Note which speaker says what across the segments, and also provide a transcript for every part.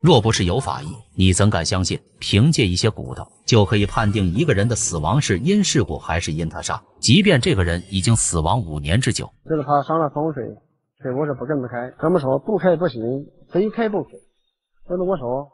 Speaker 1: 若不是有法医，你怎敢相信，凭借一些骨头就可以判定一个人的死亡是因事故还是因他杀？即便这个人已经死亡五年之久。这个他伤了风水，水我是不跟不开。怎么说不开不行，非开不可。但是我说，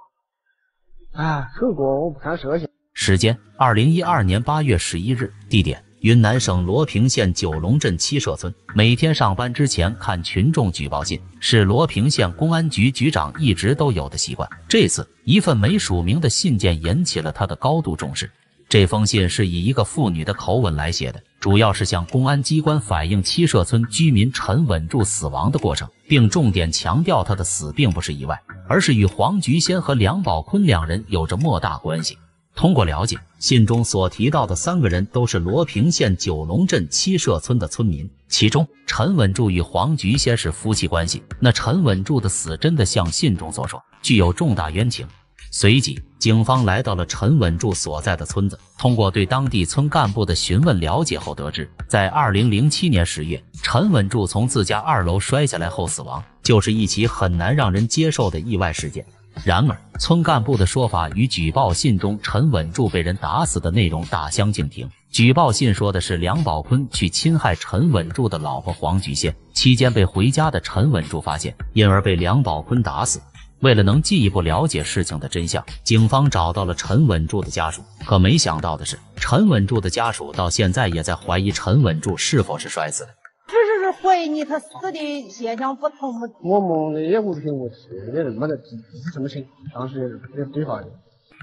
Speaker 1: 啊，后果我不堪设想。时间：二零一二年八月十一日，地点。云南省罗平县九龙镇七社村，每天上班之前看群众举报信，是罗平县公安局局长一直都有的习惯。这次一份没署名的信件引起了他的高度重视。这封信是以一个妇女的口吻来写的，主要是向公安机关反映七社村居民陈稳柱死亡的过程，并重点强调他的死并不是意外，而是与黄菊仙和梁宝坤两人有着莫大关系。通过了解，信中所提到的三个人都是罗平县九龙镇七社村的村民，其中陈稳柱与黄菊仙是夫妻关系。那陈稳柱的死真的像信中所说，具有重大冤情。随即，警方来到了陈稳柱所在的村子，通过对当地村干部的询问了解后得知，在2007年十月，陈稳柱从自家二楼摔下来后死亡，就是一起很难让人接受的意外事件。然而，村干部的说法与举报信中陈稳柱被人打死的内容大相径庭。举报信说的是梁宝坤去侵害陈稳柱的老婆黄菊仙期间，被回家的陈稳柱发现，因而被梁宝坤打死。为了能进一步了解事情的真相，警方找到了陈稳柱的家属。可没想到的是，陈稳柱的家属到现在也在怀疑陈稳柱是否是摔死的。怀疑他死的现象不同。我们也无凭无据，也是没得什么钱，当时也是被的。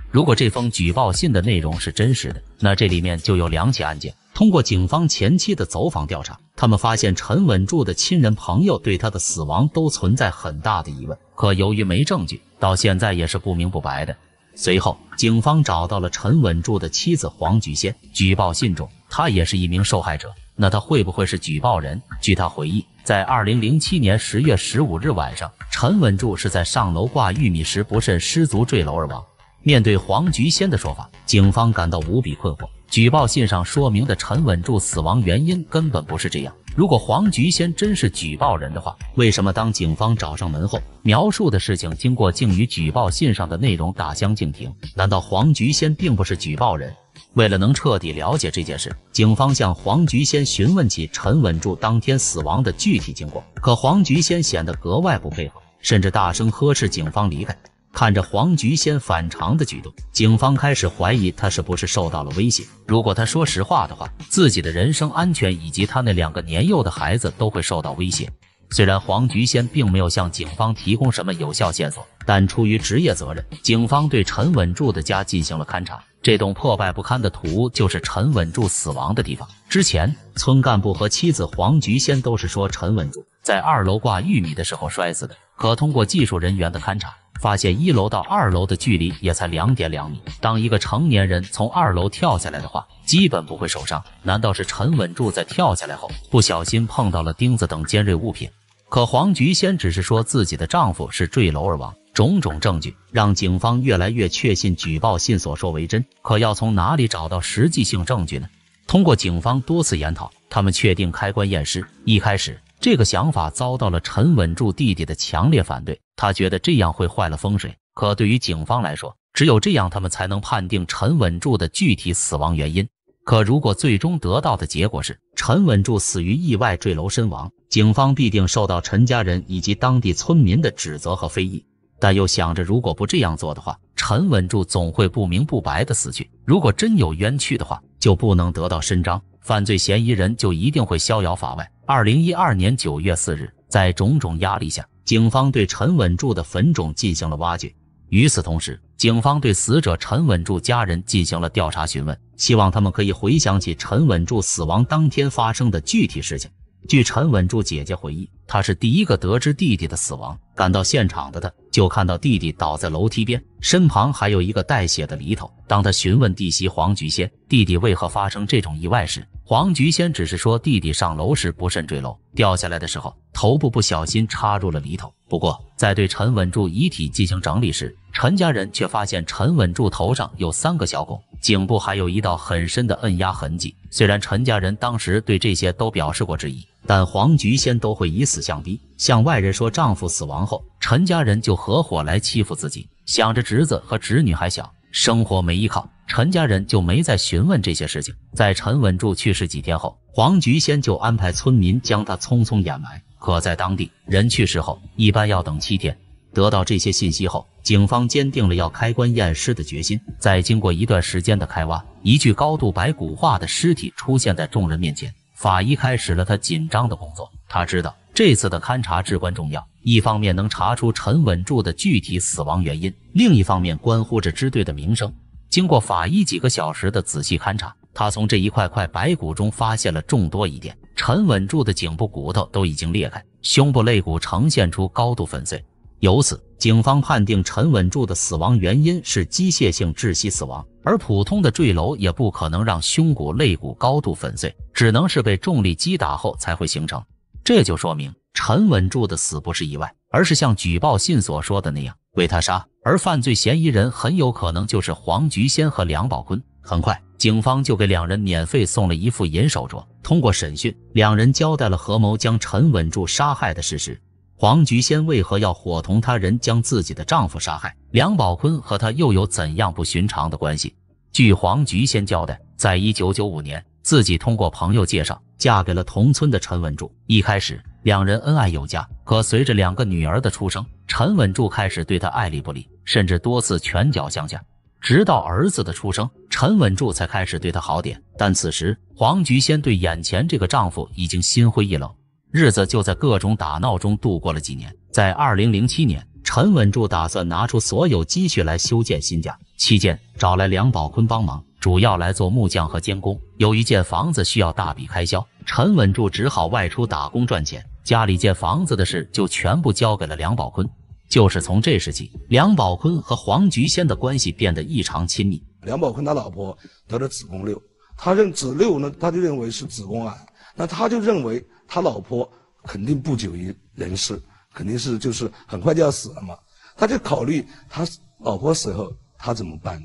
Speaker 1: 如果这封举报信的内容是真实的，那这里面就有两起案件。通过警方前期的走访调查，他们发现陈稳柱的亲人朋友对他的死亡都存在很大的疑问，可由于没证据，到现在也是不明不白的。随后，警方找到了陈稳柱的妻子黄菊仙，举报信中。他也是一名受害者，那他会不会是举报人？据他回忆，在二零零七年十月十五日晚上，陈稳柱是在上楼挂玉米时不慎失足坠楼而亡。面对黄菊仙的说法，警方感到无比困惑。举报信上说明的陈稳柱死亡原因根本不是这样。如果黄菊仙真是举报人的话，为什么当警方找上门后，描述的事情经过竟与举报信上的内容大相径庭？难道黄菊仙并不是举报人？为了能彻底了解这件事，警方向黄菊仙询问起陈稳柱当天死亡的具体经过，可黄菊仙显得格外不配合，甚至大声呵斥警方离开。看着黄菊仙反常的举动，警方开始怀疑他是不是受到了威胁。如果他说实话的话，自己的人身安全以及他那两个年幼的孩子都会受到威胁。虽然黄菊仙并没有向警方提供什么有效线索，但出于职业责任，警方对陈稳柱的家进行了勘查。这栋破败不堪的土屋就是陈稳柱死亡的地方。之前村干部和妻子黄菊仙都是说陈稳柱在二楼挂玉米的时候摔死的，可通过技术人员的勘查。发现一楼到二楼的距离也才两点两米，当一个成年人从二楼跳下来的话，基本不会受伤。难道是陈稳柱在跳下来后不小心碰到了钉子等尖锐物品？可黄菊仙只是说自己的丈夫是坠楼而亡。种种证据让警方越来越确信举报信所说为真，可要从哪里找到实际性证据呢？通过警方多次研讨，他们确定开棺验尸。一开始。这个想法遭到了陈稳柱弟弟的强烈反对，他觉得这样会坏了风水。可对于警方来说，只有这样，他们才能判定陈稳柱的具体死亡原因。可如果最终得到的结果是陈稳柱死于意外坠楼身亡，警方必定受到陈家人以及当地村民的指责和非议。但又想着，如果不这样做的话，陈稳柱总会不明不白的死去。如果真有冤屈的话，就不能得到伸张，犯罪嫌疑人就一定会逍遥法外。二零一二年九月四日，在种种压力下，警方对陈稳柱的坟冢进行了挖掘。与此同时，警方对死者陈稳柱家人进行了调查询问，希望他们可以回想起陈稳柱死亡当天发生的具体事情。据陈稳柱姐姐回忆，她是第一个得知弟弟的死亡、赶到现场的。她。就看到弟弟倒在楼梯边，身旁还有一个带血的犁头。当他询问弟媳黄菊仙弟弟为何发生这种意外时，黄菊仙只是说弟弟上楼时不慎坠楼，掉下来的时候头部不小心插入了犁头。不过，在对陈稳柱遗体进行整理时，陈家人却发现陈稳柱头上有三个小孔，颈部还有一道很深的摁压痕迹。虽然陈家人当时对这些都表示过质疑，但黄菊仙都会以死相逼，向外人说丈夫死亡后。陈家人就合伙来欺负自己，想着侄子和侄女还小，生活没依靠，陈家人就没再询问这些事情。在陈稳柱去世几天后，黄菊仙就安排村民将他匆匆掩埋。可在当地，人去世后一般要等七天。得到这些信息后，警方坚定了要开棺验尸的决心。在经过一段时间的开挖，一具高度白骨化的尸体出现在众人面前，法医开始了他紧张的工作。他知道。这次的勘查至关重要，一方面能查出陈稳柱的具体死亡原因，另一方面关乎着支队的名声。经过法医几个小时的仔细勘查，他从这一块块白骨中发现了众多疑点。陈稳柱的颈部骨头都已经裂开，胸部肋骨呈现出高度粉碎。由此，警方判定陈稳柱的死亡原因是机械性窒息死亡，而普通的坠楼也不可能让胸骨肋骨高度粉碎，只能是被重力击打后才会形成。这就说明陈稳柱的死不是意外，而是像举报信所说的那样为他杀，而犯罪嫌疑人很有可能就是黄菊仙和梁宝坤。很快，警方就给两人免费送了一副银手镯。通过审讯，两人交代了合谋将陈稳柱杀害的事实。黄菊仙为何要伙同他人将自己的丈夫杀害？梁宝坤和他又有怎样不寻常的关系？据黄菊仙交代，在一九九五年。自己通过朋友介绍嫁给了同村的陈稳柱。一开始，两人恩爱有加，可随着两个女儿的出生，陈稳柱开始对她爱理不理，甚至多次拳脚相向。直到儿子的出生，陈稳柱才开始对她好点。但此时，黄菊仙对眼前这个丈夫已经心灰意冷，日子就在各种打闹中度过了几年。在二零零七年，陈稳柱打算拿出所有积蓄来修建新家，期间找来梁宝坤帮忙。主要来做木匠和监工。由于建房子需要大笔开销，陈稳柱只好外出打工赚钱。家里建房子的事就全部交给了梁宝坤。就是从这时起，梁宝坤和黄菊仙的关系变得异常亲密。梁宝坤他老婆得了子宫瘤，他认子瘤呢，他就认为是子宫癌。那他就认为他老婆肯定不久于人世，肯定是就是很快就要死了嘛。他就考虑他老婆死后他怎么办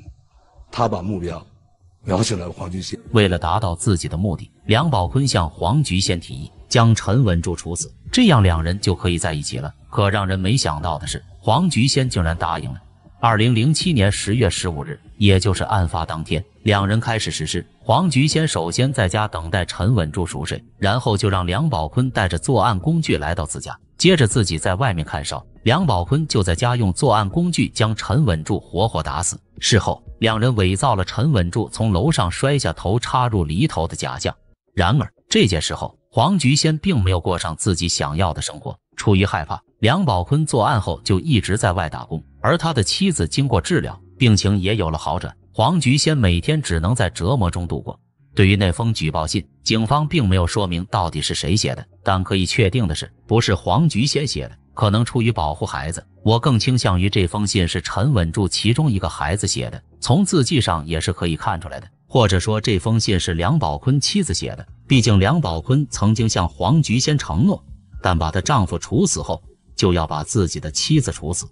Speaker 1: 他把目标。聊起了黄菊仙。为了达到自己的目的，梁宝坤向黄菊仙提议将陈稳柱处死，这样两人就可以在一起了。可让人没想到的是，黄菊仙竟然答应了。二零零七年十月十五日，也就是案发当天，两人开始实施。黄菊仙首先在家等待陈稳柱熟睡，然后就让梁宝坤带着作案工具来到自家。接着自己在外面看守，梁宝坤就在家用作案工具将陈稳柱活活打死。事后，两人伪造了陈稳柱从楼上摔下、头插入犁头的假象。然而，这件事后，黄菊仙并没有过上自己想要的生活。出于害怕，梁宝坤作案后就一直在外打工，而他的妻子经过治疗，病情也有了好转。黄菊仙每天只能在折磨中度过。对于那封举报信，警方并没有说明到底是谁写的，但可以确定的是，不是黄菊仙写的。可能出于保护孩子，我更倾向于这封信是陈稳柱其中一个孩子写的，从字迹上也是可以看出来的。或者说这封信是梁宝坤妻子写的，毕竟梁宝坤曾经向黄菊仙承诺，但把她丈夫处死后，就要把自己的妻子处死。